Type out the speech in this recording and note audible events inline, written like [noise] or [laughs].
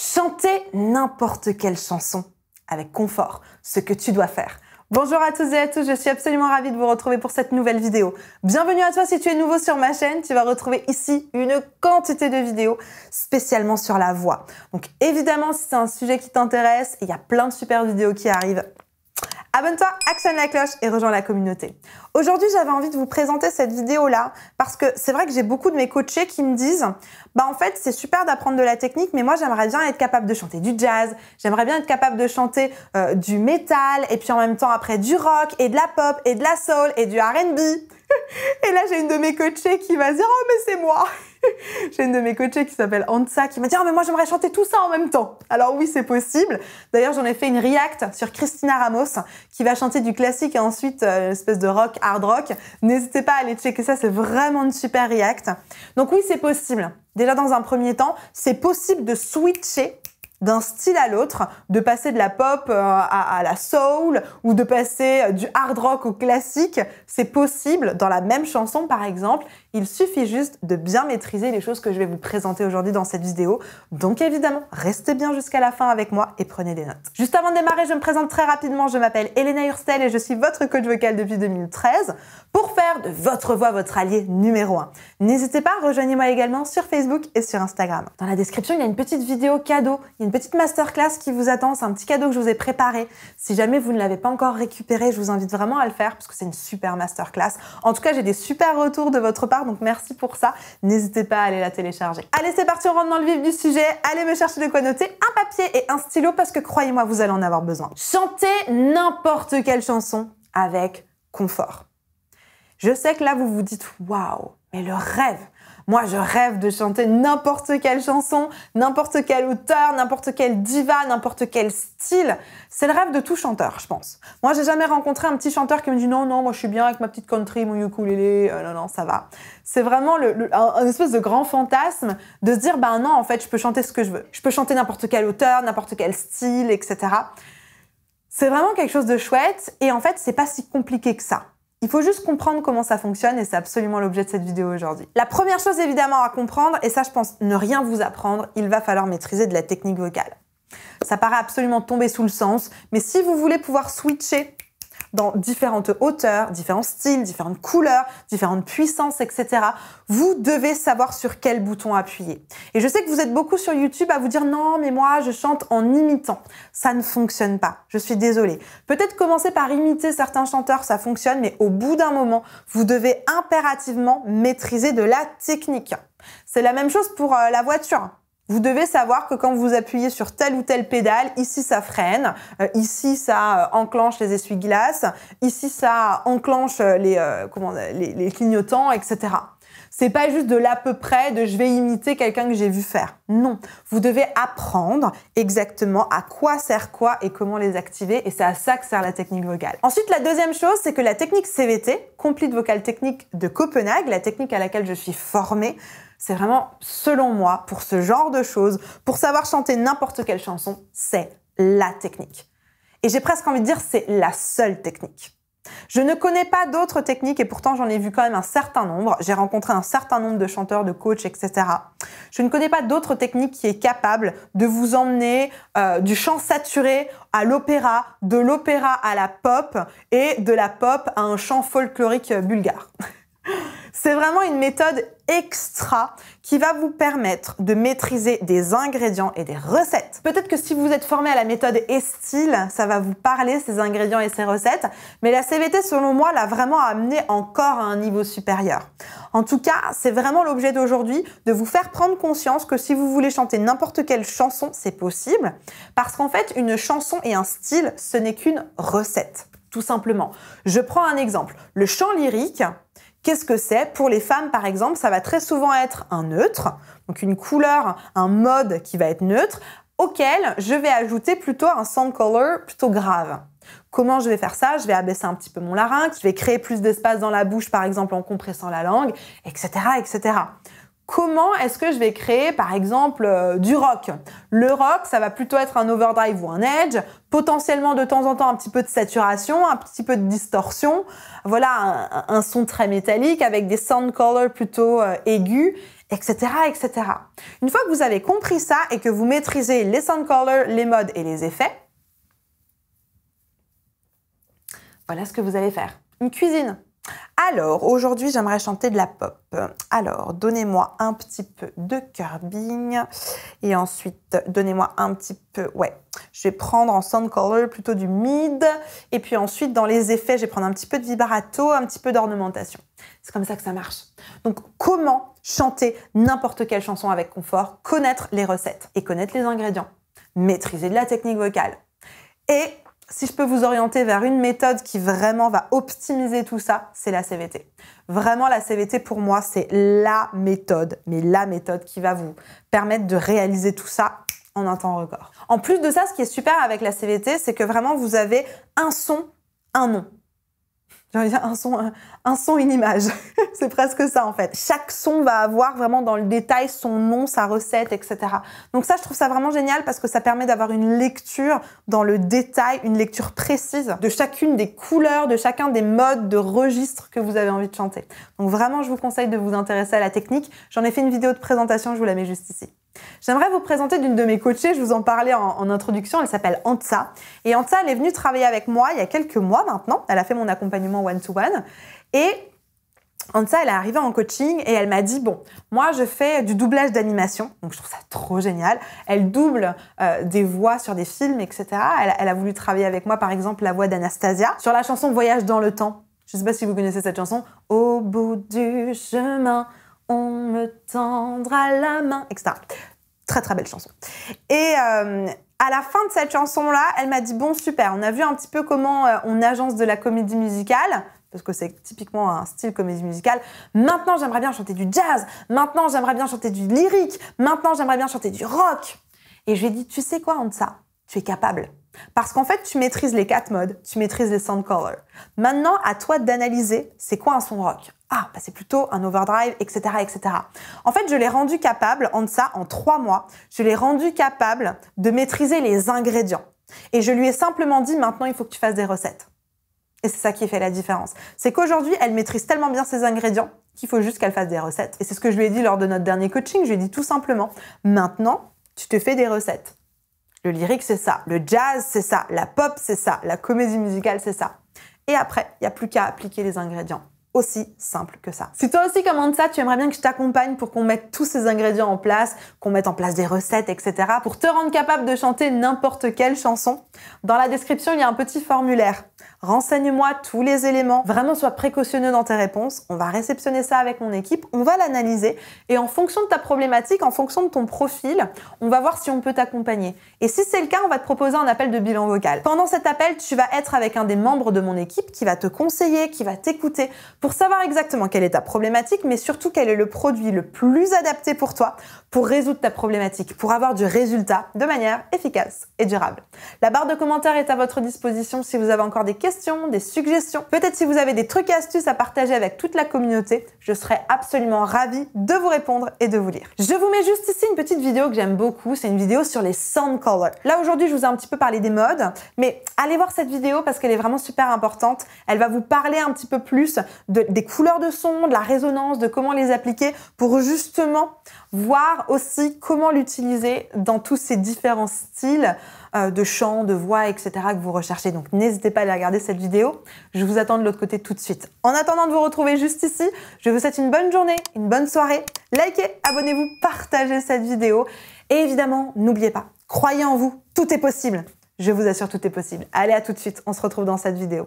Chanter n'importe quelle chanson avec confort, ce que tu dois faire. Bonjour à tous et à tous, je suis absolument ravie de vous retrouver pour cette nouvelle vidéo. Bienvenue à toi si tu es nouveau sur ma chaîne, tu vas retrouver ici une quantité de vidéos spécialement sur la voix. Donc évidemment si c'est un sujet qui t'intéresse, il y a plein de super vidéos qui arrivent Abonne-toi, actionne la cloche et rejoins la communauté. Aujourd'hui, j'avais envie de vous présenter cette vidéo-là parce que c'est vrai que j'ai beaucoup de mes coachés qui me disent Bah, en fait, c'est super d'apprendre de la technique, mais moi, j'aimerais bien être capable de chanter du jazz, j'aimerais bien être capable de chanter euh, du métal, et puis en même temps, après, du rock, et de la pop, et de la soul, et du RB. [laughs] et là, j'ai une de mes coachés qui va dire Oh, mais c'est moi [laughs] J'ai une de mes coachées qui s'appelle Ansa qui m'a dit Ah, mais moi j'aimerais chanter tout ça en même temps. Alors oui, c'est possible. D'ailleurs, j'en ai fait une react sur Christina Ramos qui va chanter du classique et ensuite euh, une espèce de rock, hard rock. N'hésitez pas à aller checker ça, c'est vraiment une super react. Donc oui, c'est possible. Déjà dans un premier temps, c'est possible de switcher d'un style à l'autre, de passer de la pop euh, à, la soul ou de passer euh, du hard rock au classique, c'est possible dans la même chanson par exemple. Il suffit juste de bien maîtriser les choses que je vais vous présenter aujourd'hui dans cette vidéo. Donc évidemment, restez bien jusqu'à la fin avec moi et prenez des notes. Juste avant de démarrer, je me présente très rapidement. Je m'appelle Elena Hurstel et je suis votre coach vocal depuis 2013 pour faire de votre voix votre allié numéro 1. N'hésitez pas, rejoignez-moi également sur Facebook et sur Instagram. Dans la description, il y a une petite vidéo cadeau une petite masterclass qui vous attend. C'est un petit cadeau que je vous ai préparé. Si jamais vous ne l'avez pas encore récupéré, je vous invite vraiment à le faire parce que c'est une super masterclass. En tout cas, j'ai des super retours de votre part, donc merci pour ça. N'hésitez pas à aller la télécharger. Allez, c'est parti, on rentre dans le vif du sujet. Allez me chercher de quoi noter, un papier et un stylo parce que croyez-moi, vous allez en avoir besoin. Chantez n'importe quelle chanson avec confort. Je sais que là, vous vous dites waouh, mais le rêve, moi, je rêve de chanter n'importe quelle chanson, n'importe quel auteur, n'importe quel diva, n'importe quel style. C'est le rêve de tout chanteur, je pense. Moi, j'ai jamais rencontré un petit chanteur qui me dit non, non, moi je suis bien avec ma petite country, mon ukulélé, euh, non, non, ça va. C'est vraiment un, un, espèce de grand fantasme de se dire, ben non, en fait, je peux chanter ce que je veux. Je peux chanter n'importe quel auteur, n'importe quel style, etc. C'est vraiment quelque chose de chouette et en fait, c'est pas si compliqué que ça. Il faut juste comprendre comment ça fonctionne et c'est absolument l'objet de cette vidéo aujourd'hui. La première chose évidemment à comprendre, et ça je pense ne rien vous apprendre, il va falloir maîtriser de la technique vocale. Ça paraît absolument tomber sous le sens, mais si vous voulez pouvoir switcher dans différentes hauteurs, différents styles, différentes couleurs, différentes puissances, etc. Vous devez savoir sur quel bouton appuyer. Et je sais que vous êtes beaucoup sur YouTube à vous dire non, mais moi, je chante en imitant. Ça ne fonctionne pas. Je suis désolée. Peut-être commencer par imiter certains chanteurs, ça fonctionne, mais au bout d'un moment, vous devez impérativement maîtriser de la technique. C'est la même chose pour euh, la voiture. Vous devez savoir que quand vous appuyez sur telle ou telle pédale, ici ça freine, euh, ici ça euh, enclenche les essuie-glaces, ici ça enclenche euh, les, comment, les, clignotants, etc. C'est pas juste de l'à peu près, de je vais imiter quelqu'un que j'ai vu faire. Non, vous devez apprendre exactement à quoi sert quoi et comment les activer, et c'est à ça que sert la technique vocale. Ensuite, la deuxième chose, c'est que la technique CVT, Complete Vocal Technique de Copenhague, la technique à laquelle je suis formée, c'est vraiment, selon moi, pour ce genre de choses, pour savoir chanter n'importe quelle chanson, c'est la technique. Et j'ai presque envie de dire, c'est la seule technique. Je ne connais pas d'autres techniques et pourtant j'en ai vu quand même un certain nombre. J'ai rencontré un certain nombre de chanteurs, de coachs, etc. Je ne connais pas d'autres techniques qui est capable de vous emmener euh, du chant saturé à l'opéra, de l'opéra à la pop et de la pop à un chant folklorique euh, bulgare. [laughs] C'est vraiment une méthode extra qui va vous permettre de maîtriser des ingrédients et des recettes. Peut-être que si vous êtes formé à la méthode style, ça va vous parler ces ingrédients et ces recettes, mais la CVT selon moi l'a vraiment amené encore à un niveau supérieur. En tout cas, c'est vraiment l'objet d'aujourd'hui de vous faire prendre conscience que si vous voulez chanter n'importe quelle chanson, c'est possible, parce qu'en fait, une chanson et un style, ce n'est qu'une recette tout simplement. Je prends un exemple. Le chant lyrique, Qu'est-ce que c'est Pour les femmes, par exemple, ça va très souvent être un neutre, donc une couleur, un mode qui va être neutre, auquel je vais ajouter plutôt un sound color plutôt grave. Comment je vais faire ça Je vais abaisser un petit peu mon larynx, je vais créer plus d'espace dans la bouche, par exemple en compressant la langue, etc., etc comment est-ce que je vais créer, par exemple, euh, du rock. Le rock, ça va plutôt être un overdrive ou un edge, potentiellement de temps en temps un petit peu de saturation, un petit peu de distorsion, voilà, un, son très métallique avec des sound colors plutôt euh, aigus, etc., etc. Une fois que vous avez compris ça et que vous maîtrisez les sound colors, les modes et les effets, voilà ce que vous allez faire. Une cuisine. Alors, aujourd'hui, j'aimerais chanter de la pop. Alors, donnez-moi un petit peu de curbing. Et ensuite, donnez-moi un petit peu... Ouais, je vais prendre en sound color plutôt du mid. Et puis ensuite, dans les effets, je vais prendre un petit peu de vibrato, un petit peu d'ornementation. C'est comme ça que ça marche. Donc, comment chanter n'importe quelle chanson avec confort, connaître les recettes et connaître les ingrédients, maîtriser de la technique vocale et si je peux vous orienter vers une méthode qui vraiment va optimiser tout ça, c'est la CVT. Vraiment, la CVT pour moi, c'est la méthode, mais la méthode qui va vous permettre de réaliser tout ça en un temps record. En plus de ça, ce qui est super avec la CVT, c'est que vraiment vous avez un son, un nom un son, un, son, une image. [laughs] c'est presque ça en fait. Chaque son va avoir vraiment dans le détail son nom, sa recette, etc. Donc ça, je trouve ça vraiment génial parce que ça permet d'avoir une lecture dans le détail, une lecture précise de chacune des couleurs, de chacun des modes, de registre que vous avez envie de chanter. Donc vraiment, je vous conseille de vous intéresser à la technique. J'en ai fait une vidéo de présentation, je vous la mets juste ici. J'aimerais vous présenter d'une de mes coachées, je vous en parlais en, introduction, elle s'appelle Antsa. Et Antsa, elle est venue travailler avec moi il y a quelques mois maintenant, elle a fait mon accompagnement one-to-one. Et Antsa, elle est arrivée en coaching et elle m'a dit, bon, moi je fais du doublage d'animation, donc je trouve ça trop génial. Elle double euh, des voix sur des films, etc. elle a voulu travailler avec moi, par exemple, la voix d'Anastasia sur la chanson Voyage dans le temps. Je ne sais pas si vous connaissez cette chanson. Au bout du chemin, on me tendra la main, etc. Très très belle chanson. Et euh, à la fin de cette chanson-là, elle m'a dit bon super, on a vu un petit peu comment euh, on agence de la comédie musicale parce que c'est typiquement un style comédie musicale. Maintenant, j'aimerais bien chanter du jazz. Maintenant, j'aimerais bien chanter du lyrique. Maintenant, j'aimerais bien chanter du rock. Et je lui ai dit, tu sais quoi, ça, Tu es capable. Parce qu'en fait, tu maîtrises les quatre modes, tu maîtrises les sound colors. Maintenant, à toi d'analyser c'est quoi un son rock. Ah, bah, c'est plutôt un overdrive, etc., etc. En fait, je l'ai rendu capable, en ça, en trois mois, je l'ai rendu capable de maîtriser les ingrédients. Et je lui ai simplement dit, maintenant, il faut que tu fasses des recettes. Et c'est ça qui fait la différence. C'est qu'aujourd'hui, elle maîtrise tellement bien ses ingrédients qu'il faut juste qu'elle fasse des recettes. Et c'est ce que je lui ai dit lors de notre dernier coaching. Je lui ai dit tout simplement, maintenant, tu te fais des recettes. Le lyrique, c'est ça. Le jazz, c'est ça. La pop, c'est ça. La comédie musicale, c'est ça. Et après, il n'y a plus qu'à appliquer les ingrédients. Aussi simple que ça. Si toi aussi comme ça, tu aimerais bien que je t'accompagne pour qu'on mette tous ces ingrédients en place, qu'on mette en place des recettes, etc. pour te rendre capable de chanter n'importe quelle chanson. Dans la description, il y a un petit formulaire. Renseigne-moi tous les éléments. Vraiment, sois précautionneux dans tes réponses. On va réceptionner ça avec mon équipe, on va l'analyser et en fonction de ta problématique, en fonction de ton profil, on va voir si on peut t'accompagner. Et si c'est le cas, on va te proposer un appel de bilan vocal. Pendant cet appel, tu vas être avec un des membres de mon équipe qui va te conseiller, qui va t'écouter pour savoir exactement quelle est ta problématique, mais surtout quel est le produit le plus adapté pour toi pour résoudre ta problématique, pour avoir du résultat de manière efficace et durable. La barre de commentaires est à votre disposition si vous avez encore des questions des suggestions. Peut-être si vous avez des trucs et astuces à partager avec toute la communauté, je serais absolument ravie de vous répondre et de vous lire. Je vous mets juste ici une petite vidéo que j'aime beaucoup, c'est une vidéo sur les sound colors. Là aujourd'hui, je vous ai un petit peu parlé des modes, mais allez voir cette vidéo parce qu'elle est vraiment super importante. Elle va vous parler un petit peu plus des couleurs de son, de la résonance, de comment les appliquer pour justement voir aussi comment l'utiliser dans tous ces différents styles euh, de chants, de voix, etc. que vous recherchez. Donc n'hésitez pas à aller regarder cette vidéo. Je vous attends de l'autre côté tout de suite. En attendant de vous retrouver juste ici, je vous souhaite une bonne journée, une bonne soirée. Likez, abonnez-vous, partagez cette vidéo. Et évidemment, n'oubliez pas, croyez en vous, tout est possible. Je vous assure, tout est possible. Allez, à tout de suite, on se retrouve dans cette vidéo.